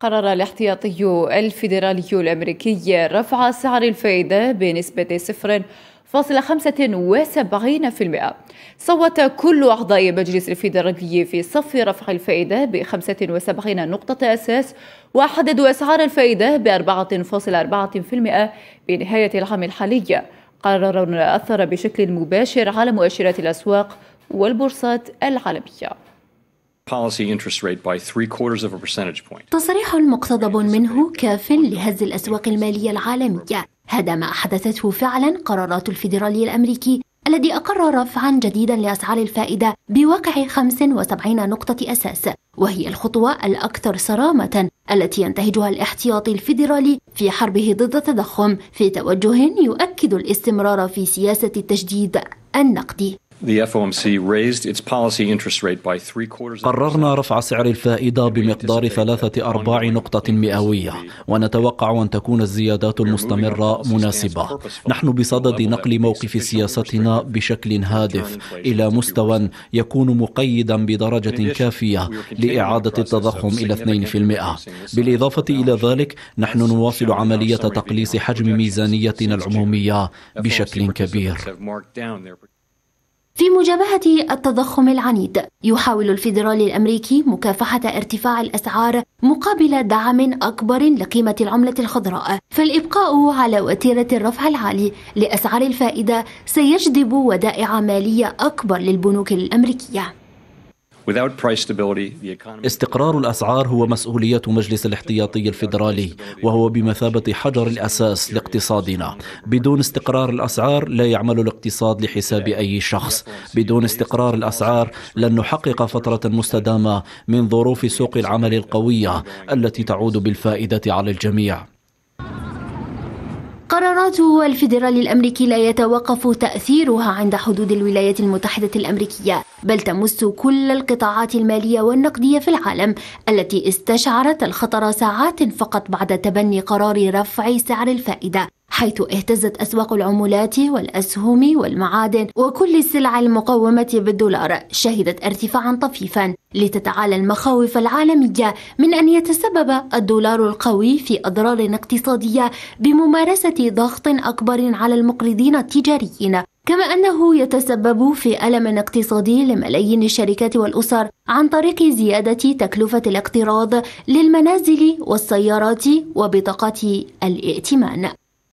قرر الاحتياطي الفيدرالي الأمريكي رفع سعر الفائدة بنسبة صفر خمسة وسبعين في المئة صوت كل أعضاء مجلس الفيدرالي في صف رفع الفائدة بخمسة وسبعين نقطة أساس وحددوا أسعار الفائدة بأربعة ب4.4% أربعة في المئة بنهاية العام الحالي قرار أثر بشكل مباشر على مؤشرات الأسواق والبورصات العالمية تصريح مقتضب منه كاف لهز الأسواق المالية العالمية هذا ما أحدثته فعلا قرارات الفيدرالي الأمريكي الذي أقر رفعا جديدا لأسعار الفائدة بواقع 75 نقطة أساس وهي الخطوة الأكثر صرامة التي ينتهجها الاحتياطي الفيدرالي في حربه ضد التضخم في توجه يؤكد الاستمرار في سياسة التجديد النقدي قررنا رفع سعر الفائدة بمقدار ثلاثة أرباع نقطة مئوية ونتوقع أن تكون الزيادات المستمرة مناسبة نحن بصدد نقل موقف سياستنا بشكل هادف إلى مستوى يكون مقيدا بدرجة كافية لإعادة التضخم إلى 2% بالإضافة إلى ذلك نحن نواصل عملية تقليص حجم ميزانيتنا العمومية بشكل كبير في مجابهة التضخم العنيد يحاول الفيدرالي الأمريكي مكافحة ارتفاع الأسعار مقابل دعم أكبر لقيمة العملة الخضراء فالإبقاء على وتيرة الرفع العالي لأسعار الفائدة سيجذب ودائع مالية أكبر للبنوك الأمريكية استقرار الأسعار هو مسؤولية مجلس الاحتياطي الفيدرالي وهو بمثابة حجر الأساس لاقتصادنا بدون استقرار الأسعار لا يعمل الاقتصاد لحساب أي شخص بدون استقرار الأسعار لن نحقق فترة مستدامة من ظروف سوق العمل القوية التي تعود بالفائدة على الجميع قرارات الفيدرال الأمريكي لا يتوقف تأثيرها عند حدود الولايات المتحدة الأمريكية بل تمس كل القطاعات المالية والنقدية في العالم التي استشعرت الخطر ساعات فقط بعد تبني قرار رفع سعر الفائدة حيث اهتزت أسواق العملات والأسهم والمعادن وكل السلع المقومة بالدولار شهدت ارتفاعا طفيفا لتتعالى المخاوف العالمية من أن يتسبب الدولار القوي في أضرار اقتصادية بممارسة ضغط أكبر على المقرضين التجاريين كما أنه يتسبب في ألم اقتصادي لملايين الشركات والأسر عن طريق زيادة تكلفة الاقتراض للمنازل والسيارات وبطاقات الائتمان